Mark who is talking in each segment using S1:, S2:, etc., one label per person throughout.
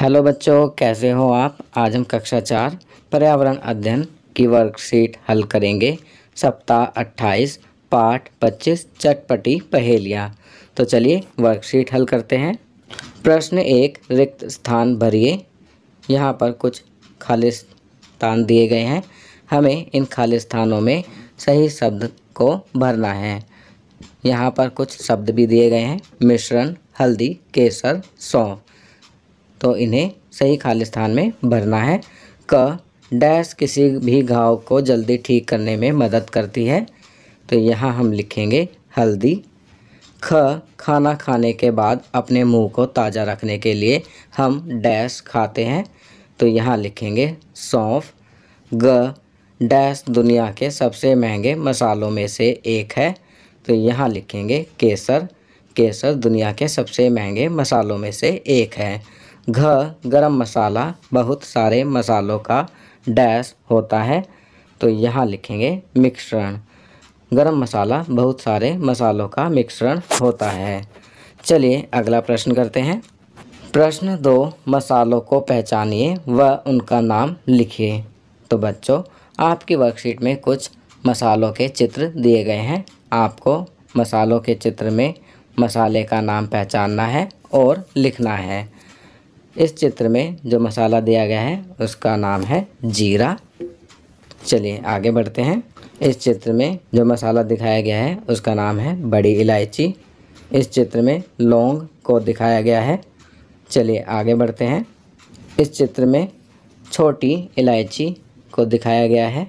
S1: hello बच्चों कैसे हो आप आज हम कक्षा चार पर्यावरण अध्ययन की वर्कशीट हल करेंगे सप्ताह अट्ठाईस पाठ पच्चीस चटपटी पहेलियाँ तो चलिए वर्कशीट हल करते हैं प्रश्न एक रिक्त स्थान भरिए यहाँ पर कुछ खाली स्थान दिए गए हैं हमें इन खाली स्थानों में सही शब्द को भरना है यहाँ पर कुछ शब्द भी दिए गए हैं मिश्रण हल्दी केसर सौंफ तो इन्हें सही खाली स्थान में भरना है क डैश किसी भी घाव को जल्दी ठीक करने में मदद करती है तो यहाँ हम लिखेंगे हल्दी ख खाना खाने के बाद अपने मुंह को ताज़ा रखने के लिए हम डैश खाते हैं तो यहाँ लिखेंगे सौंफ ग डैश दुनिया के सबसे महंगे मसालों में से एक है तो यहाँ लिखेंगे केसर केसर दुनिया के सबसे महंगे मसालों में से एक है घ गरम मसाला बहुत सारे मसालों का डैश होता है तो यहाँ लिखेंगे मिश्रण गरम मसाला बहुत सारे मसालों का मिश्रण होता है चलिए अगला प्रश्न करते हैं प्रश्न दो मसालों को पहचानिए व उनका नाम लिखिए तो बच्चों आपकी वर्कशीट में कुछ मसालों के चित्र दिए गए हैं आपको मसालों के चित्र में मसाले का नाम पहचानना है और लिखना है इस चित्र में जो मसाला दिया गया है उसका नाम है जीरा चलिए आगे बढ़ते हैं इस चित्र में जो मसाला दिखाया गया है उसका नाम है बड़ी इलायची इस चित्र में लौंग को दिखाया गया है चलिए आगे बढ़ते हैं इस चित्र में छोटी इलायची को दिखाया गया है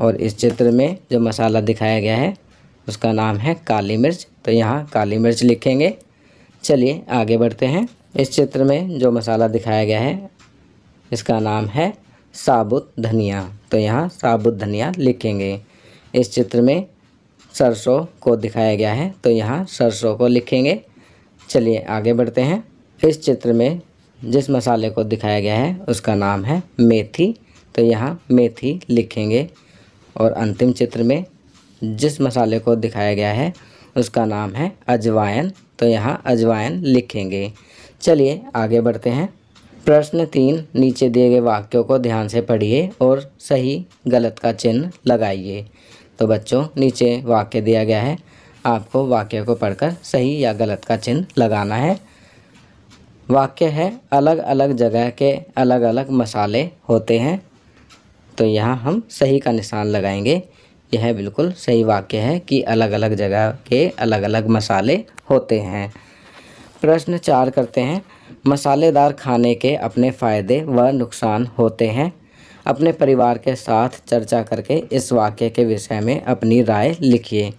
S1: और इस चित्र में जो मसाला दिखाया गया है उसका नाम है काली मिर्च तो यहाँ काली मिर्च लिखेंगे चलिए आगे बढ़ते हैं इस चित्र में जो मसाला दिखाया गया है इसका नाम है साबुत धनिया तो यहाँ साबुत धनिया लिखेंगे इस चित्र में सरसों को दिखाया गया है तो यहाँ सरसों को लिखेंगे चलिए आगे बढ़ते हैं इस चित्र में जिस मसाले को दिखाया गया है उसका नाम है मेथी तो यहाँ मेथी लिखेंगे और अंतिम चित्र में जिस मसाले को दिखाया गया है उसका नाम है अजवाइन तो यहाँ अजवाइन लिखेंगे चलिए आगे बढ़ते हैं प्रश्न तीन नीचे दिए गए वाक्यों को ध्यान से पढ़िए और सही गलत का चिन्ह लगाइए तो बच्चों नीचे वाक्य दिया गया है आपको वाक्य को पढ़कर सही या गलत का चिन्ह लगाना है वाक्य है अलग अलग जगह के अलग अलग मसाले होते हैं तो यहाँ हम सही का निशान लगाएंगे यह बिल्कुल सही वाक्य है कि अलग अलग जगह के अलग अलग मसाले होते हैं प्रश्न चार करते हैं मसालेदार खाने के अपने फ़ायदे व नुकसान होते हैं अपने परिवार के साथ चर्चा करके इस वाक्य के विषय में अपनी राय लिखिए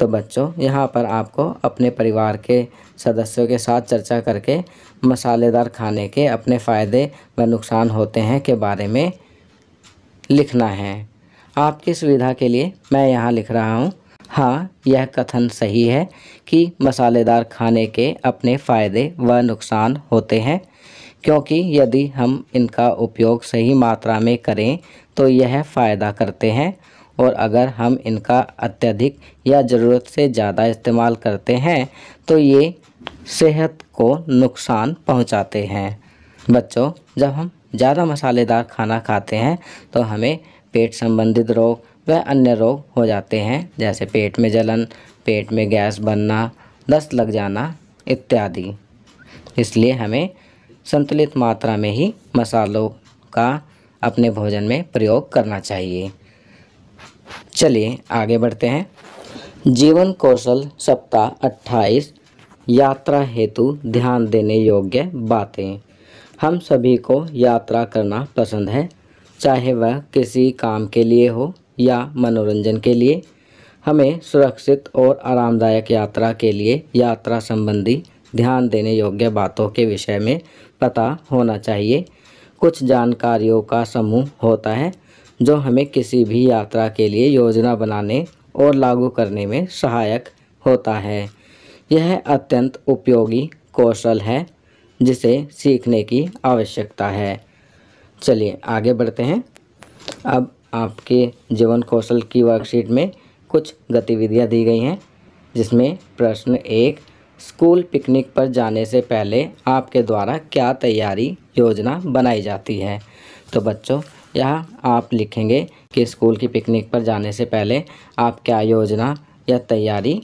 S1: तो बच्चों यहाँ पर आपको अपने परिवार के सदस्यों के साथ चर्चा करके मसालेदार खाने के अपने फ़ायदे व नुकसान होते हैं के बारे में लिखना है आपकी सुविधा के लिए मैं यहाँ लिख रहा हूँ हाँ यह कथन सही है कि मसालेदार खाने के अपने फ़ायदे व नुकसान होते हैं क्योंकि यदि हम इनका उपयोग सही मात्रा में करें तो यह फ़ायदा करते हैं और अगर हम इनका अत्यधिक या ज़रूरत से ज़्यादा इस्तेमाल करते हैं तो ये सेहत को नुकसान पहुंचाते हैं बच्चों जब हम ज़्यादा मसालेदार खाना खाते हैं तो हमें पेट संबंधित रोग व अन्य रोग हो जाते हैं जैसे पेट में जलन पेट में गैस बनना दस्त लग जाना इत्यादि इसलिए हमें संतुलित मात्रा में ही मसालों का अपने भोजन में प्रयोग करना चाहिए चलिए आगे बढ़ते हैं जीवन कौशल सप्ताह 28 यात्रा हेतु ध्यान देने योग्य बातें हम सभी को यात्रा करना पसंद है चाहे वह किसी काम के लिए हो या मनोरंजन के लिए हमें सुरक्षित और आरामदायक यात्रा के लिए यात्रा संबंधी ध्यान देने योग्य बातों के विषय में पता होना चाहिए कुछ जानकारियों का समूह होता है जो हमें किसी भी यात्रा के लिए योजना बनाने और लागू करने में सहायक होता है यह अत्यंत उपयोगी कौशल है जिसे सीखने की आवश्यकता है चलिए आगे बढ़ते हैं अब आपके जीवन कौशल की वर्कशीट में कुछ गतिविधियाँ दी गई हैं जिसमें प्रश्न एक स्कूल पिकनिक पर जाने से पहले आपके द्वारा क्या तैयारी योजना बनाई जाती है तो बच्चों यह आप लिखेंगे कि स्कूल की पिकनिक पर जाने से पहले आप क्या योजना या तैयारी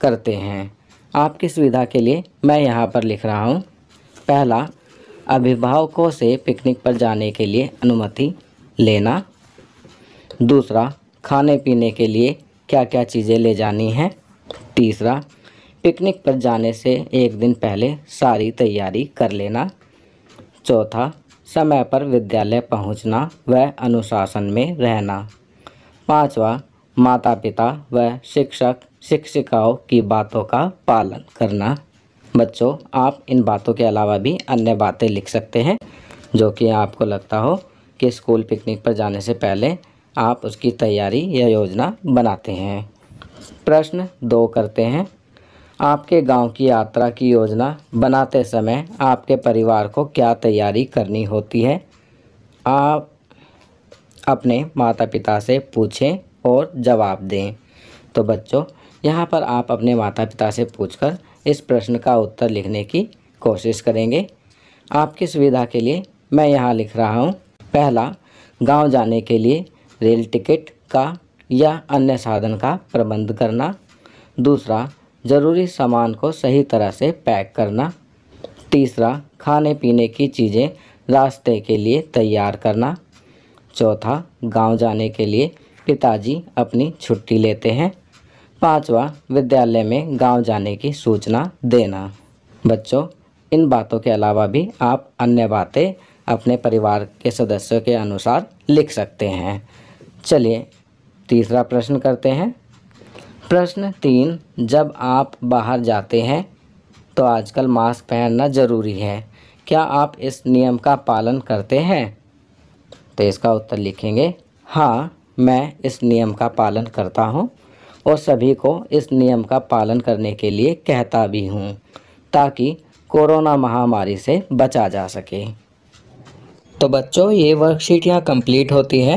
S1: करते हैं आपकी सुविधा के लिए मैं यहाँ पर लिख रहा हूँ पहला अभिभावकों से पिकनिक पर जाने के लिए अनुमति लेना दूसरा खाने पीने के लिए क्या क्या चीज़ें ले जानी हैं तीसरा पिकनिक पर जाने से एक दिन पहले सारी तैयारी कर लेना चौथा समय पर विद्यालय पहुंचना व अनुशासन में रहना पांचवा माता पिता व शिक्षक शिक्षिकाओं की बातों का पालन करना बच्चों आप इन बातों के अलावा भी अन्य बातें लिख सकते हैं जो कि आपको लगता हो कि स्कूल पिकनिक पर जाने से पहले आप उसकी तैयारी या योजना बनाते हैं प्रश्न दो करते हैं आपके गांव की यात्रा की योजना बनाते समय आपके परिवार को क्या तैयारी करनी होती है आप अपने माता पिता से पूछें और जवाब दें तो बच्चों यहाँ पर आप अपने माता पिता से पूछकर इस प्रश्न का उत्तर लिखने की कोशिश करेंगे आपकी सुविधा के लिए मैं यहाँ लिख रहा हूँ पहला गांव जाने के लिए रेल टिकट का या अन्य साधन का प्रबंध करना दूसरा ज़रूरी सामान को सही तरह से पैक करना तीसरा खाने पीने की चीज़ें रास्ते के लिए तैयार करना चौथा गांव जाने के लिए पिताजी अपनी छुट्टी लेते हैं पांचवा विद्यालय में गांव जाने की सूचना देना बच्चों इन बातों के अलावा भी आप अन्य बातें अपने परिवार के सदस्यों के अनुसार लिख सकते हैं चलिए तीसरा प्रश्न करते हैं प्रश्न तीन जब आप बाहर जाते हैं तो आजकल मास्क पहनना ज़रूरी है क्या आप इस नियम का पालन करते हैं तो इसका उत्तर लिखेंगे हाँ मैं इस नियम का पालन करता हूँ और सभी को इस नियम का पालन करने के लिए कहता भी हूँ ताकि कोरोना महामारी से बचा जा सके तो बच्चों ये वर्कशीट यहाँ कंप्लीट होती है